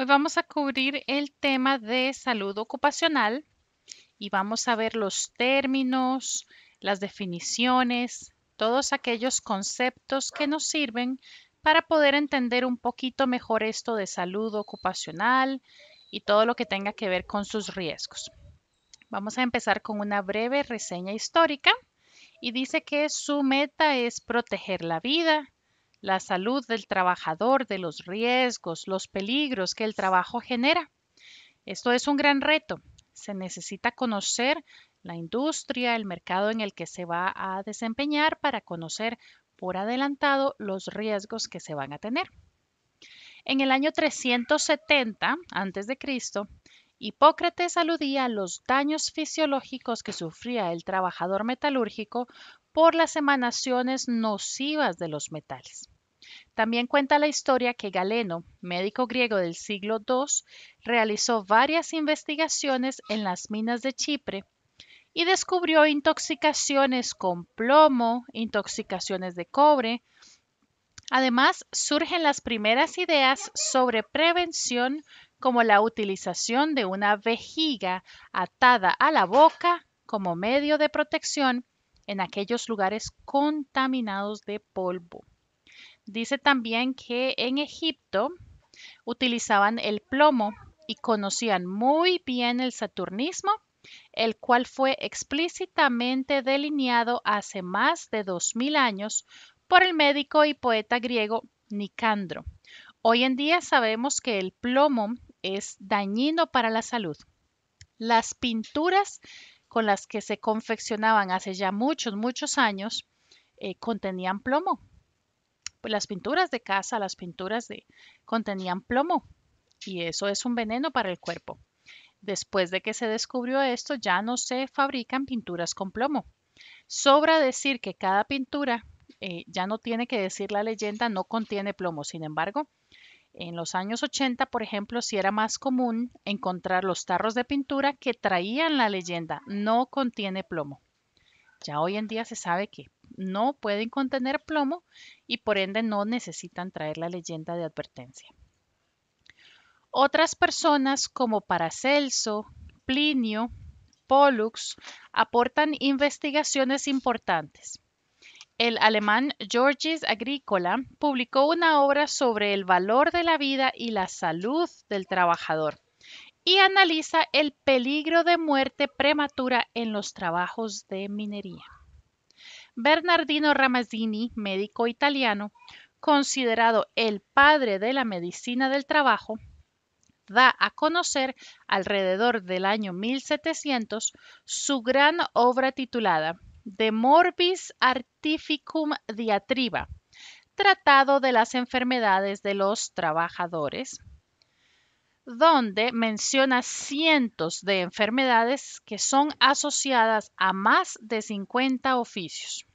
Hoy vamos a cubrir el tema de salud ocupacional y vamos a ver los términos, las definiciones, todos aquellos conceptos que nos sirven para poder entender un poquito mejor esto de salud ocupacional y todo lo que tenga que ver con sus riesgos. Vamos a empezar con una breve reseña histórica y dice que su meta es proteger la vida, la salud del trabajador, de los riesgos, los peligros que el trabajo genera. Esto es un gran reto. Se necesita conocer la industria, el mercado en el que se va a desempeñar para conocer por adelantado los riesgos que se van a tener. En el año 370 a.C., Hipócrates aludía a los daños fisiológicos que sufría el trabajador metalúrgico por las emanaciones nocivas de los metales. También cuenta la historia que Galeno, médico griego del siglo II, realizó varias investigaciones en las minas de Chipre y descubrió intoxicaciones con plomo, intoxicaciones de cobre. Además, surgen las primeras ideas sobre prevención como la utilización de una vejiga atada a la boca como medio de protección en aquellos lugares contaminados de polvo. Dice también que en Egipto utilizaban el plomo y conocían muy bien el saturnismo, el cual fue explícitamente delineado hace más de 2000 años por el médico y poeta griego Nicandro. Hoy en día sabemos que el plomo es dañino para la salud. Las pinturas con las que se confeccionaban hace ya muchos, muchos años, eh, contenían plomo. Pues las pinturas de casa, las pinturas de contenían plomo y eso es un veneno para el cuerpo. Después de que se descubrió esto, ya no se fabrican pinturas con plomo. Sobra decir que cada pintura, eh, ya no tiene que decir la leyenda, no contiene plomo. Sin embargo, en los años 80, por ejemplo, sí era más común encontrar los tarros de pintura que traían la leyenda no contiene plomo. Ya hoy en día se sabe que no pueden contener plomo y por ende no necesitan traer la leyenda de advertencia. Otras personas como Paracelso, Plinio, Pollux aportan investigaciones importantes. El alemán Georges Agricola publicó una obra sobre el valor de la vida y la salud del trabajador y analiza el peligro de muerte prematura en los trabajos de minería. Bernardino Ramazzini, médico italiano, considerado el padre de la medicina del trabajo, da a conocer alrededor del año 1700 su gran obra titulada de Morbis Artificum Diatriba, Tratado de las Enfermedades de los Trabajadores, donde menciona cientos de enfermedades que son asociadas a más de 50 oficios,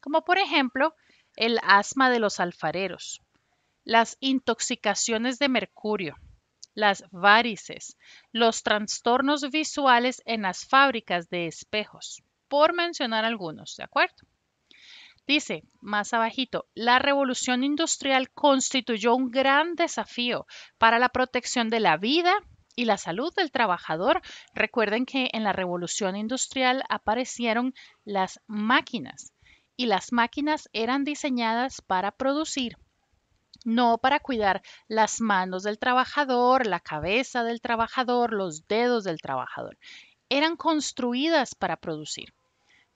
como por ejemplo el asma de los alfareros, las intoxicaciones de mercurio, las varices, los trastornos visuales en las fábricas de espejos, por mencionar algunos, ¿de acuerdo? Dice más abajito, la revolución industrial constituyó un gran desafío para la protección de la vida y la salud del trabajador. Recuerden que en la revolución industrial aparecieron las máquinas y las máquinas eran diseñadas para producir, no para cuidar las manos del trabajador, la cabeza del trabajador, los dedos del trabajador. Eran construidas para producir.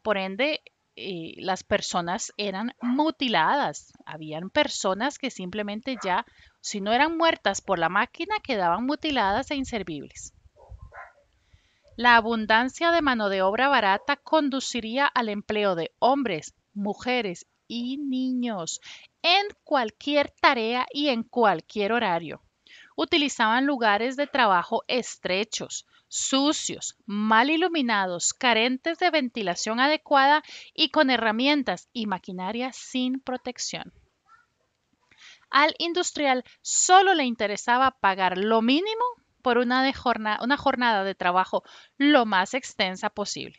Por ende, eh, las personas eran mutiladas. Habían personas que simplemente ya, si no eran muertas por la máquina, quedaban mutiladas e inservibles. La abundancia de mano de obra barata conduciría al empleo de hombres, mujeres y niños en cualquier tarea y en cualquier horario. Utilizaban lugares de trabajo estrechos, sucios, mal iluminados, carentes de ventilación adecuada y con herramientas y maquinaria sin protección. Al industrial solo le interesaba pagar lo mínimo por una, una jornada de trabajo lo más extensa posible.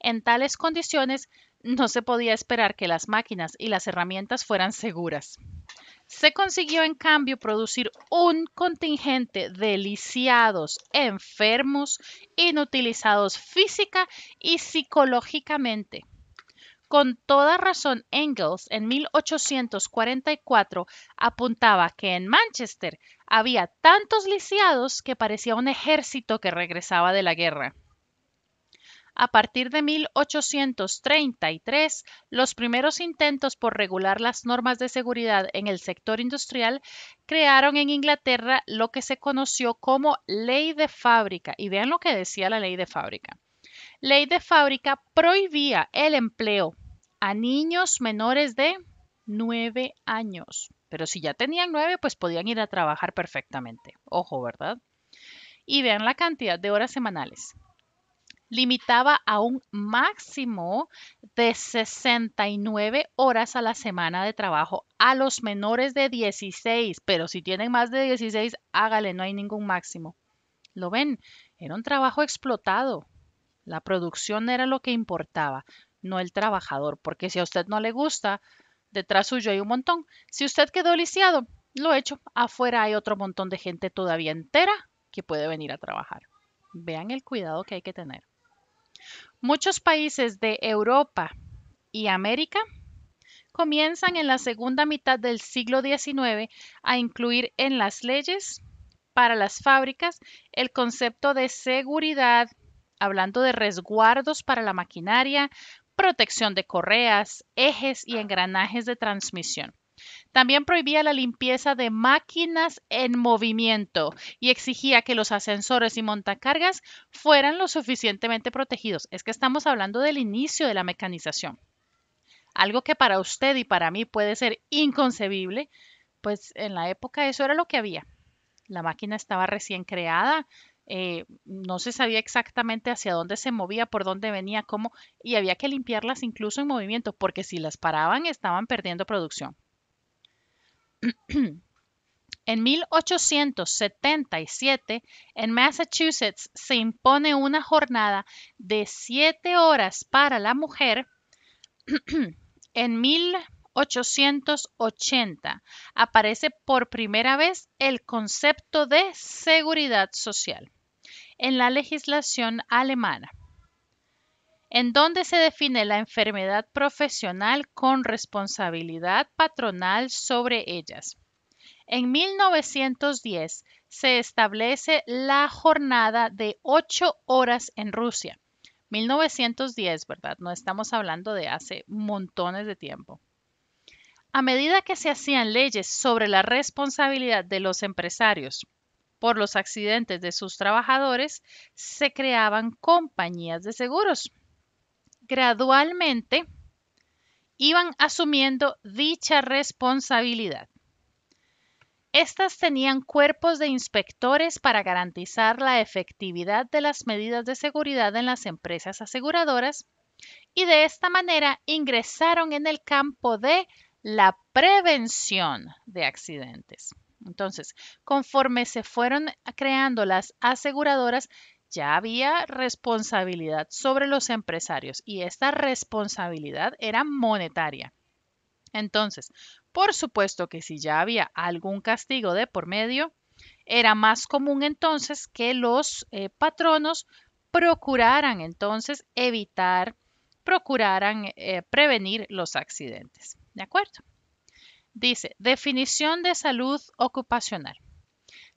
En tales condiciones, no se podía esperar que las máquinas y las herramientas fueran seguras. Se consiguió en cambio producir un contingente de lisiados enfermos, inutilizados física y psicológicamente. Con toda razón, Engels en 1844 apuntaba que en Manchester había tantos lisiados que parecía un ejército que regresaba de la guerra. A partir de 1833, los primeros intentos por regular las normas de seguridad en el sector industrial crearon en Inglaterra lo que se conoció como ley de fábrica. Y vean lo que decía la ley de fábrica. Ley de fábrica prohibía el empleo a niños menores de 9 años. Pero si ya tenían 9, pues podían ir a trabajar perfectamente. Ojo, ¿verdad? Y vean la cantidad de horas semanales limitaba a un máximo de 69 horas a la semana de trabajo a los menores de 16, pero si tienen más de 16, hágale, no hay ningún máximo. ¿Lo ven? Era un trabajo explotado. La producción era lo que importaba, no el trabajador, porque si a usted no le gusta, detrás suyo hay un montón. Si usted quedó lisiado, lo he hecho, afuera hay otro montón de gente todavía entera que puede venir a trabajar. Vean el cuidado que hay que tener. Muchos países de Europa y América comienzan en la segunda mitad del siglo XIX a incluir en las leyes para las fábricas el concepto de seguridad, hablando de resguardos para la maquinaria, protección de correas, ejes y engranajes de transmisión. También prohibía la limpieza de máquinas en movimiento y exigía que los ascensores y montacargas fueran lo suficientemente protegidos. Es que estamos hablando del inicio de la mecanización. Algo que para usted y para mí puede ser inconcebible, pues en la época eso era lo que había. La máquina estaba recién creada, eh, no se sabía exactamente hacia dónde se movía, por dónde venía, cómo, y había que limpiarlas incluso en movimiento, porque si las paraban estaban perdiendo producción. En 1877, en Massachusetts, se impone una jornada de siete horas para la mujer. en 1880 aparece por primera vez el concepto de seguridad social en la legislación alemana en donde se define la enfermedad profesional con responsabilidad patronal sobre ellas. En 1910 se establece la jornada de ocho horas en Rusia. 1910, ¿verdad? No estamos hablando de hace montones de tiempo. A medida que se hacían leyes sobre la responsabilidad de los empresarios por los accidentes de sus trabajadores, se creaban compañías de seguros, gradualmente iban asumiendo dicha responsabilidad. Estas tenían cuerpos de inspectores para garantizar la efectividad de las medidas de seguridad en las empresas aseguradoras y de esta manera ingresaron en el campo de la prevención de accidentes. Entonces, conforme se fueron creando las aseguradoras, ya había responsabilidad sobre los empresarios y esta responsabilidad era monetaria. Entonces, por supuesto que si ya había algún castigo de por medio, era más común entonces que los eh, patronos procuraran entonces evitar, procuraran eh, prevenir los accidentes. ¿De acuerdo? Dice, definición de salud ocupacional.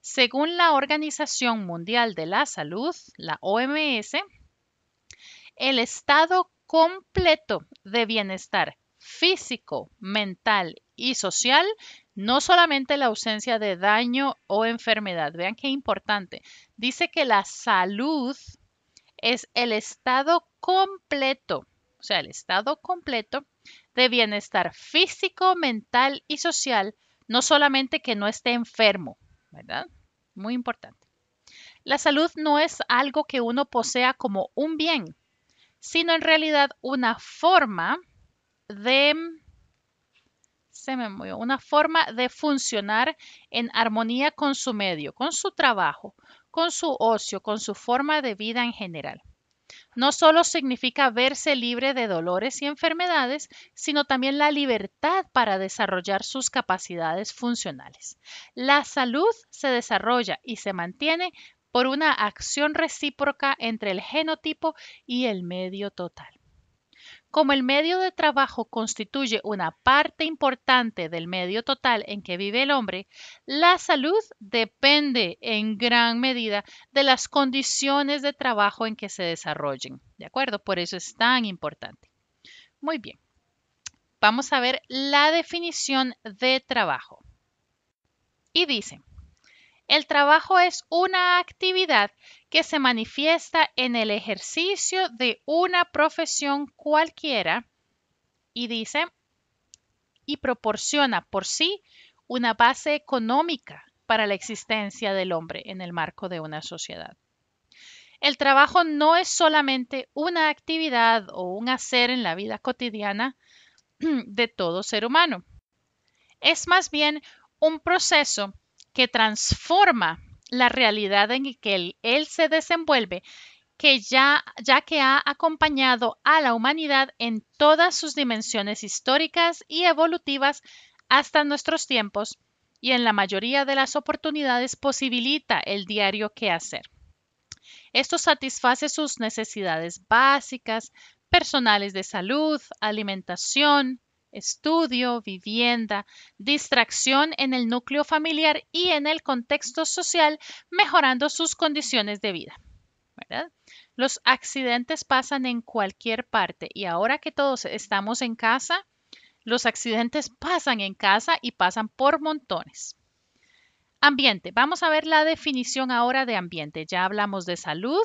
Según la Organización Mundial de la Salud, la OMS, el estado completo de bienestar físico, mental y social, no solamente la ausencia de daño o enfermedad, vean qué importante, dice que la salud es el estado completo, o sea, el estado completo de bienestar físico, mental y social, no solamente que no esté enfermo, ¿verdad? Muy importante. La salud no es algo que uno posea como un bien, sino en realidad una forma de una forma de funcionar en armonía con su medio, con su trabajo, con su ocio, con su forma de vida en general. No solo significa verse libre de dolores y enfermedades, sino también la libertad para desarrollar sus capacidades funcionales. La salud se desarrolla y se mantiene por una acción recíproca entre el genotipo y el medio total. Como el medio de trabajo constituye una parte importante del medio total en que vive el hombre, la salud depende en gran medida de las condiciones de trabajo en que se desarrollen. ¿De acuerdo? Por eso es tan importante. Muy bien. Vamos a ver la definición de trabajo. Y dice, el trabajo es una actividad que se manifiesta en el ejercicio de una profesión cualquiera y dice, y proporciona por sí una base económica para la existencia del hombre en el marco de una sociedad. El trabajo no es solamente una actividad o un hacer en la vida cotidiana de todo ser humano. Es más bien un proceso que transforma la realidad en que él, se desenvuelve, que ya, ya que ha acompañado a la humanidad en todas sus dimensiones históricas y evolutivas hasta nuestros tiempos y en la mayoría de las oportunidades posibilita el diario hacer. Esto satisface sus necesidades básicas, personales de salud, alimentación, estudio, vivienda, distracción en el núcleo familiar y en el contexto social, mejorando sus condiciones de vida. Los accidentes pasan en cualquier parte y ahora que todos estamos en casa, los accidentes pasan en casa y pasan por montones. Ambiente. Vamos a ver la definición ahora de ambiente. Ya hablamos de salud,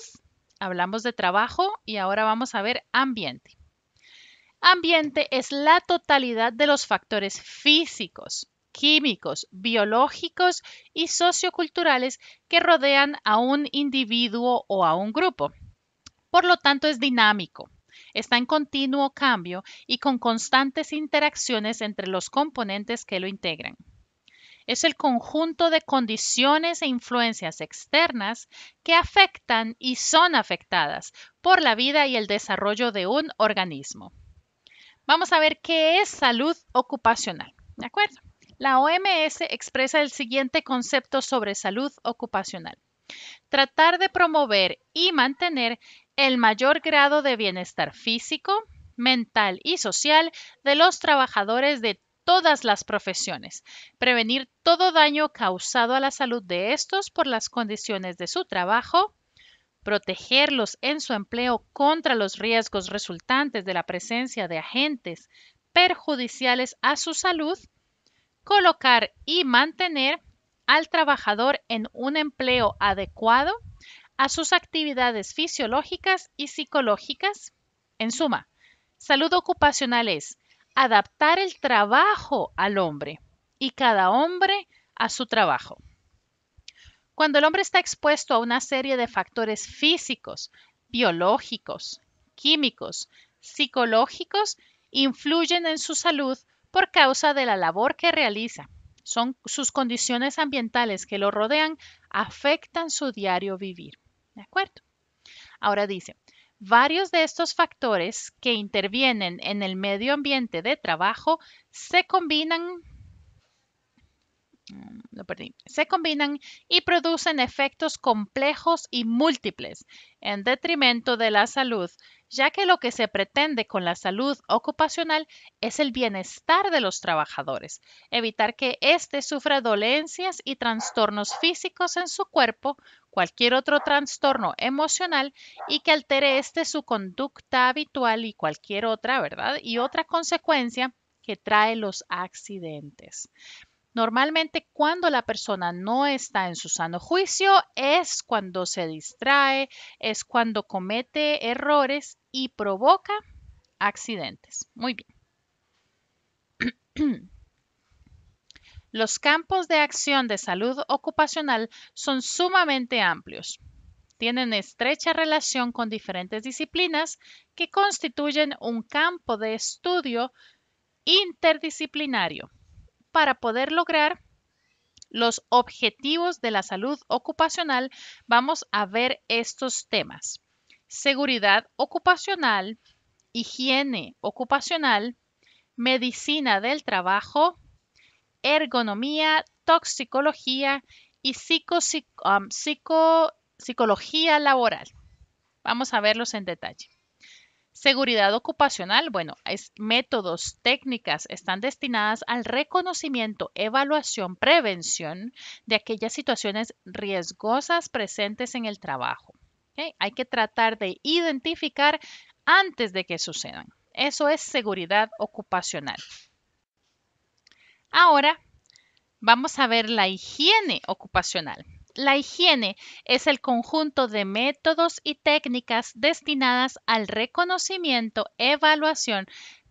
hablamos de trabajo y ahora vamos a ver ambiente. Ambiente es la totalidad de los factores físicos, químicos, biológicos y socioculturales que rodean a un individuo o a un grupo. Por lo tanto, es dinámico, está en continuo cambio y con constantes interacciones entre los componentes que lo integran. Es el conjunto de condiciones e influencias externas que afectan y son afectadas por la vida y el desarrollo de un organismo. Vamos a ver qué es salud ocupacional. ¿De acuerdo? La OMS expresa el siguiente concepto sobre salud ocupacional. Tratar de promover y mantener el mayor grado de bienestar físico, mental y social de los trabajadores de todas las profesiones, prevenir todo daño causado a la salud de estos por las condiciones de su trabajo, protegerlos en su empleo contra los riesgos resultantes de la presencia de agentes perjudiciales a su salud, colocar y mantener al trabajador en un empleo adecuado a sus actividades fisiológicas y psicológicas. En suma, salud ocupacional es adaptar el trabajo al hombre y cada hombre a su trabajo. Cuando el hombre está expuesto a una serie de factores físicos, biológicos, químicos, psicológicos, influyen en su salud por causa de la labor que realiza. Son sus condiciones ambientales que lo rodean afectan su diario vivir. ¿De acuerdo? Ahora dice, varios de estos factores que intervienen en el medio ambiente de trabajo se combinan Mm, se combinan y producen efectos complejos y múltiples en detrimento de la salud, ya que lo que se pretende con la salud ocupacional es el bienestar de los trabajadores, evitar que éste sufra dolencias y trastornos físicos en su cuerpo, cualquier otro trastorno emocional y que altere éste su conducta habitual y cualquier otra, ¿verdad? Y otra consecuencia que trae los accidentes. Normalmente cuando la persona no está en su sano juicio es cuando se distrae, es cuando comete errores y provoca accidentes. Muy bien. Los campos de acción de salud ocupacional son sumamente amplios. Tienen estrecha relación con diferentes disciplinas que constituyen un campo de estudio interdisciplinario para poder lograr los objetivos de la salud ocupacional, vamos a ver estos temas. Seguridad ocupacional, higiene ocupacional, medicina del trabajo, ergonomía, toxicología y psicología laboral. Vamos a verlos en detalle. Seguridad ocupacional, bueno, es métodos, técnicas están destinadas al reconocimiento, evaluación, prevención de aquellas situaciones riesgosas presentes en el trabajo. Hay que tratar de identificar antes de que sucedan. Eso es seguridad ocupacional. Ahora vamos a ver la higiene ocupacional. La higiene es el conjunto de métodos y técnicas destinadas al reconocimiento, evaluación,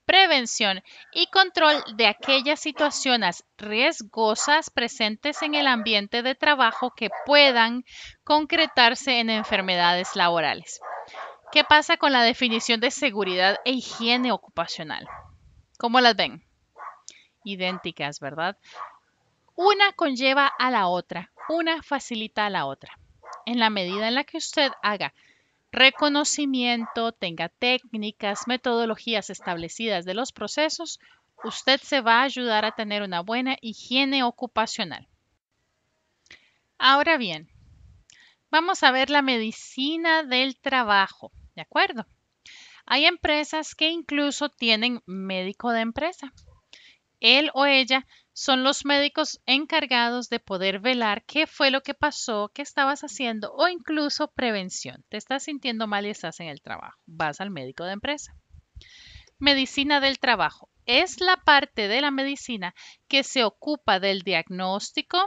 prevención y control de aquellas situaciones riesgosas presentes en el ambiente de trabajo que puedan concretarse en enfermedades laborales. ¿Qué pasa con la definición de seguridad e higiene ocupacional? ¿Cómo las ven? Idénticas, ¿verdad? Una conlleva a la otra, una facilita a la otra. En la medida en la que usted haga reconocimiento, tenga técnicas, metodologías establecidas de los procesos, usted se va a ayudar a tener una buena higiene ocupacional. Ahora bien, vamos a ver la medicina del trabajo, ¿de acuerdo? Hay empresas que incluso tienen médico de empresa. Él o ella son los médicos encargados de poder velar qué fue lo que pasó, qué estabas haciendo o incluso prevención. Te estás sintiendo mal y estás en el trabajo. Vas al médico de empresa. Medicina del trabajo. Es la parte de la medicina que se ocupa del diagnóstico,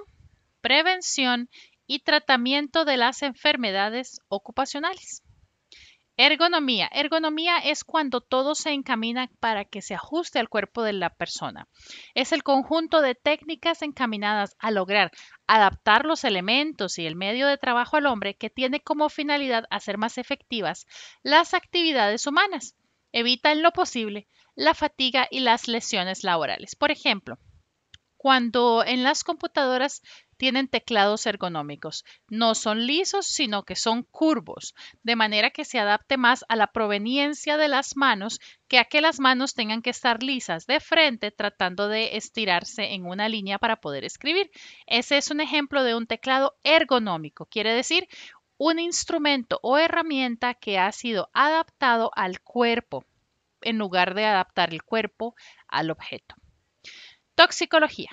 prevención y tratamiento de las enfermedades ocupacionales. Ergonomía. Ergonomía es cuando todo se encamina para que se ajuste al cuerpo de la persona. Es el conjunto de técnicas encaminadas a lograr adaptar los elementos y el medio de trabajo al hombre que tiene como finalidad hacer más efectivas las actividades humanas. Evita en lo posible la fatiga y las lesiones laborales. Por ejemplo, cuando en las computadoras tienen teclados ergonómicos. No son lisos, sino que son curvos, de manera que se adapte más a la proveniencia de las manos que a que las manos tengan que estar lisas de frente tratando de estirarse en una línea para poder escribir. Ese es un ejemplo de un teclado ergonómico, quiere decir un instrumento o herramienta que ha sido adaptado al cuerpo en lugar de adaptar el cuerpo al objeto. Toxicología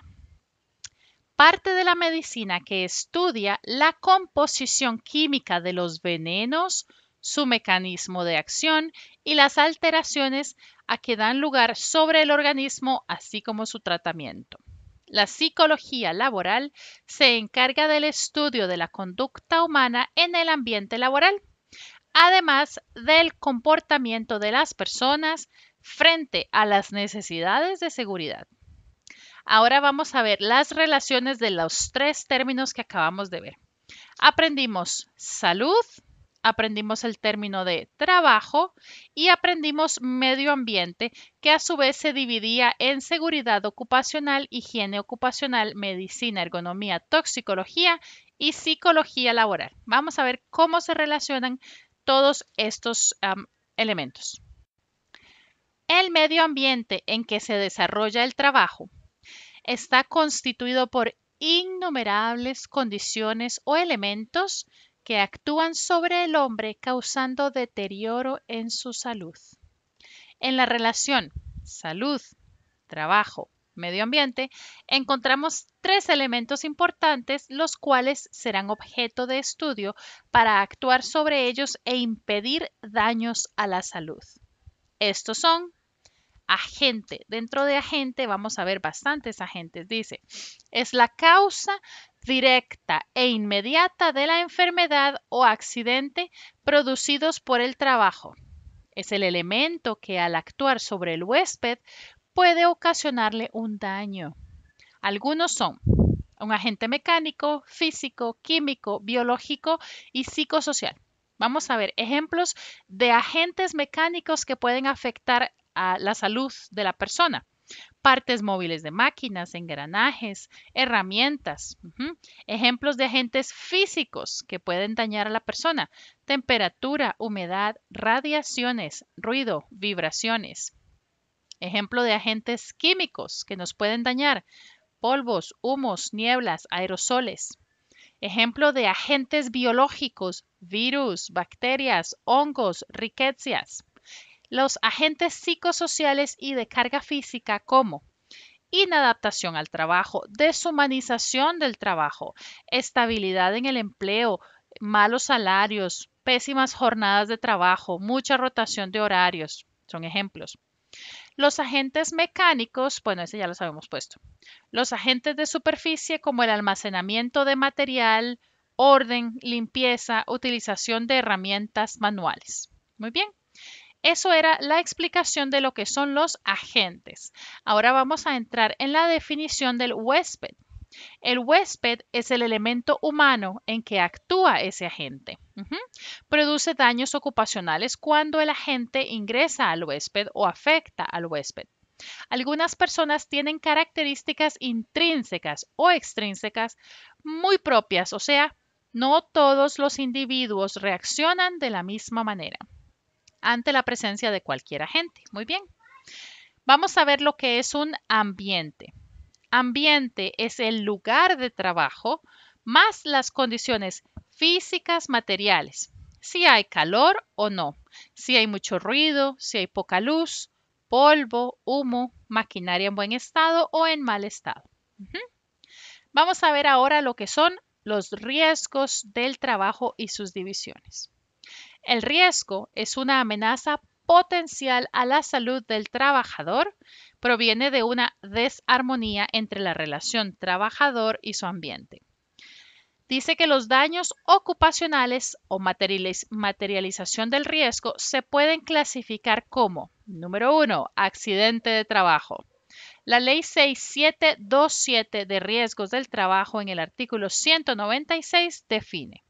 parte de la medicina que estudia la composición química de los venenos, su mecanismo de acción y las alteraciones a que dan lugar sobre el organismo, así como su tratamiento. La psicología laboral se encarga del estudio de la conducta humana en el ambiente laboral, además del comportamiento de las personas frente a las necesidades de seguridad. Ahora vamos a ver las relaciones de los tres términos que acabamos de ver. Aprendimos salud, aprendimos el término de trabajo y aprendimos medio ambiente, que a su vez se dividía en seguridad ocupacional, higiene ocupacional, medicina, ergonomía, toxicología y psicología laboral. Vamos a ver cómo se relacionan todos estos elementos. El medio ambiente en que se desarrolla el trabajo está constituido por innumerables condiciones o elementos que actúan sobre el hombre causando deterioro en su salud. En la relación salud, trabajo, medio ambiente, encontramos tres elementos importantes los cuales serán objeto de estudio para actuar sobre ellos e impedir daños a la salud. Estos son agente. Dentro de agente vamos a ver bastantes agentes. Dice, es la causa directa e inmediata de la enfermedad o accidente producidos por el trabajo. Es el elemento que al actuar sobre el huésped puede ocasionarle un daño. Algunos son un agente mecánico, físico, químico, biológico y psicosocial. Vamos a ver ejemplos de agentes mecánicos que pueden afectar a la salud de la persona. Partes móviles de máquinas, engranajes, herramientas, ejemplos de agentes físicos que pueden dañar a la persona, temperatura, humedad, radiaciones, ruido, vibraciones. Ejemplo de agentes químicos que nos pueden dañar, polvos, humos, nieblas, aerosoles. Ejemplo de agentes biológicos, virus, bacterias, hongos, riquecias los agentes psicosociales y de carga física como inadaptación al trabajo, deshumanización del trabajo, estabilidad en el empleo, malos salarios, pésimas jornadas de trabajo, mucha rotación de horarios. Son ejemplos. Los agentes mecánicos, bueno, ese ya lo sabemos puesto. Los agentes de superficie como el almacenamiento de material, orden, limpieza, utilización de herramientas manuales. Muy bien. Eso era la explicación de lo que son los agentes. Ahora vamos a entrar en la definición del huésped. El huésped es el elemento humano en que actúa ese agente. Produce daños ocupacionales cuando el agente ingresa al huésped o afecta al huésped. Algunas personas tienen características intrínsecas o extrínsecas muy propias, o sea, no todos los individuos reaccionan de la misma manera ante la presencia de cualquier agente. Muy bien. Vamos a ver lo que es un ambiente. Ambiente es el lugar de trabajo más las condiciones físicas materiales. Si hay calor o no, si hay mucho ruido, si hay poca luz, polvo, humo, maquinaria en buen estado o en mal estado. Vamos a ver ahora lo que son los riesgos del trabajo y sus divisiones. El riesgo es una amenaza potencial a la salud del trabajador, proviene de una desarmonía entre la relación trabajador y su ambiente. Dice que los daños ocupacionales o materialización del riesgo se pueden clasificar como, número uno, accidente de trabajo. La ley 6727 de riesgos del trabajo en el artículo 196 define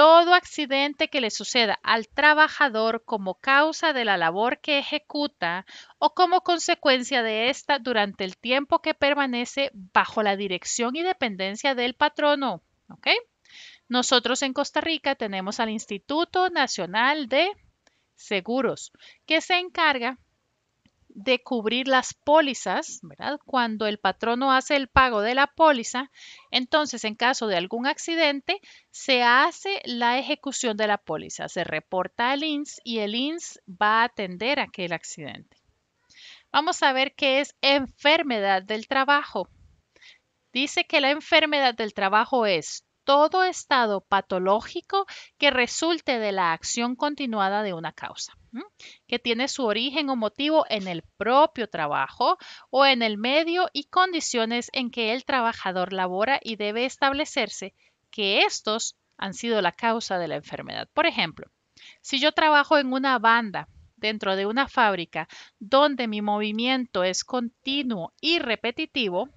todo accidente que le suceda al trabajador como causa de la labor que ejecuta o como consecuencia de ésta durante el tiempo que permanece bajo la dirección y dependencia del patrono. ¿Ok? Nosotros en Costa Rica tenemos al Instituto Nacional de Seguros, que se encarga de cubrir las pólizas, ¿verdad? Cuando el patrono hace el pago de la póliza, entonces en caso de algún accidente, se hace la ejecución de la póliza, se reporta al INS y el INS va a atender aquel accidente. Vamos a ver qué es enfermedad del trabajo. Dice que la enfermedad del trabajo es todo estado patológico que resulte de la acción continuada de una causa, que tiene su origen o motivo en el propio trabajo o en el medio y condiciones en que el trabajador labora y debe establecerse que estos han sido la causa de la enfermedad. Por ejemplo, si yo trabajo en una banda dentro de una fábrica donde mi movimiento es continuo y repetitivo,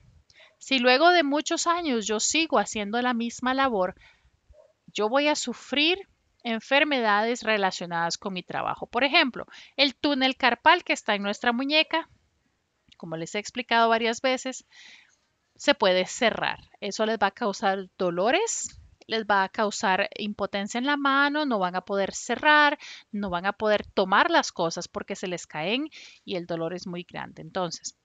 si luego de muchos años yo sigo haciendo la misma labor, yo voy a sufrir enfermedades relacionadas con mi trabajo. Por ejemplo, el túnel carpal que está en nuestra muñeca, como les he explicado varias veces, se puede cerrar. Eso les va a causar dolores, les va a causar impotencia en la mano, no van a poder cerrar, no van a poder tomar las cosas porque se les caen y el dolor es muy grande. Entonces,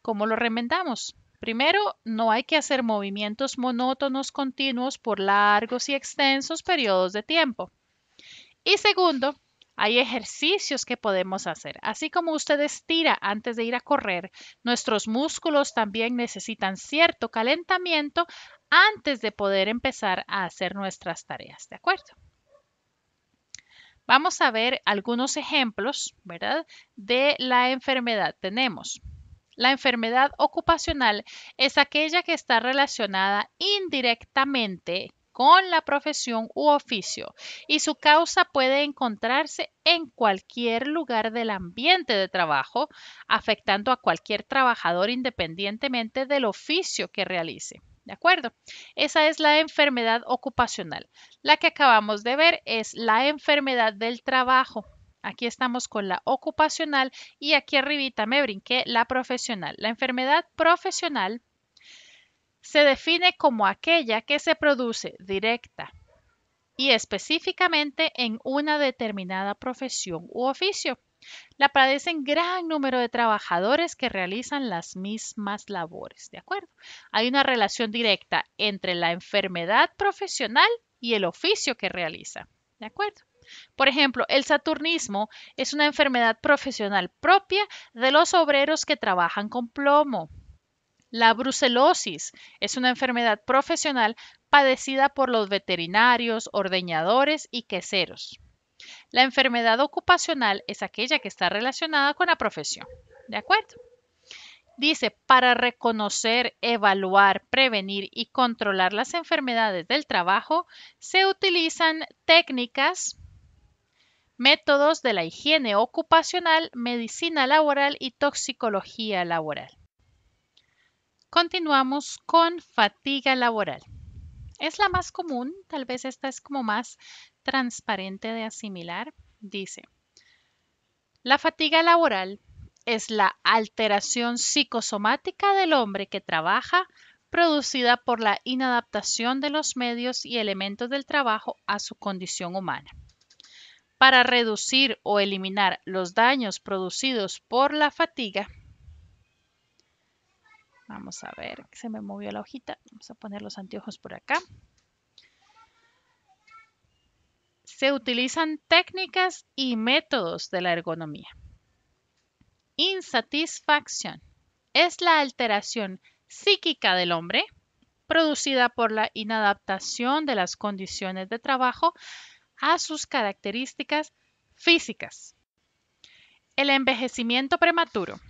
¿cómo lo remendamos? Primero, no hay que hacer movimientos monótonos continuos por largos y extensos periodos de tiempo. Y segundo, hay ejercicios que podemos hacer. Así como usted estira antes de ir a correr, nuestros músculos también necesitan cierto calentamiento antes de poder empezar a hacer nuestras tareas, ¿de acuerdo? Vamos a ver algunos ejemplos, ¿verdad? De la enfermedad. Tenemos la enfermedad ocupacional es aquella que está relacionada indirectamente con la profesión u oficio y su causa puede encontrarse en cualquier lugar del ambiente de trabajo, afectando a cualquier trabajador independientemente del oficio que realice. ¿De acuerdo? Esa es la enfermedad ocupacional. La que acabamos de ver es la enfermedad del trabajo. Aquí estamos con la ocupacional y aquí arribita me brinqué la profesional. La enfermedad profesional se define como aquella que se produce directa y específicamente en una determinada profesión u oficio. La padecen gran número de trabajadores que realizan las mismas labores, ¿de acuerdo? Hay una relación directa entre la enfermedad profesional y el oficio que realiza, ¿de acuerdo? Por ejemplo, el saturnismo es una enfermedad profesional propia de los obreros que trabajan con plomo. La brucelosis es una enfermedad profesional padecida por los veterinarios, ordeñadores y queseros. La enfermedad ocupacional es aquella que está relacionada con la profesión. ¿De acuerdo? Dice, para reconocer, evaluar, prevenir y controlar las enfermedades del trabajo, se utilizan técnicas métodos de la higiene ocupacional, medicina laboral y toxicología laboral. Continuamos con fatiga laboral. Es la más común, tal vez esta es como más transparente de asimilar. Dice, la fatiga laboral es la alteración psicosomática del hombre que trabaja producida por la inadaptación de los medios y elementos del trabajo a su condición humana para reducir o eliminar los daños producidos por la fatiga. Vamos a ver, se me movió la hojita. Vamos a poner los anteojos por acá. Se utilizan técnicas y métodos de la ergonomía. Insatisfacción es la alteración psíquica del hombre producida por la inadaptación de las condiciones de trabajo a sus características físicas. El envejecimiento prematuro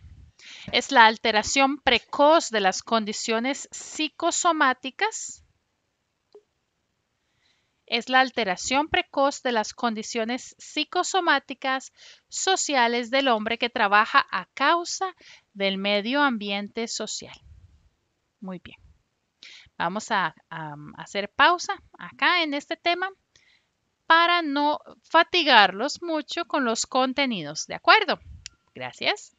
es la alteración precoz de las condiciones psicosomáticas, es la alteración precoz de las condiciones psicosomáticas sociales del hombre que trabaja a causa del medio ambiente social. Muy bien. Vamos a, a hacer pausa acá en este tema para no fatigarlos mucho con los contenidos. ¿De acuerdo? Gracias.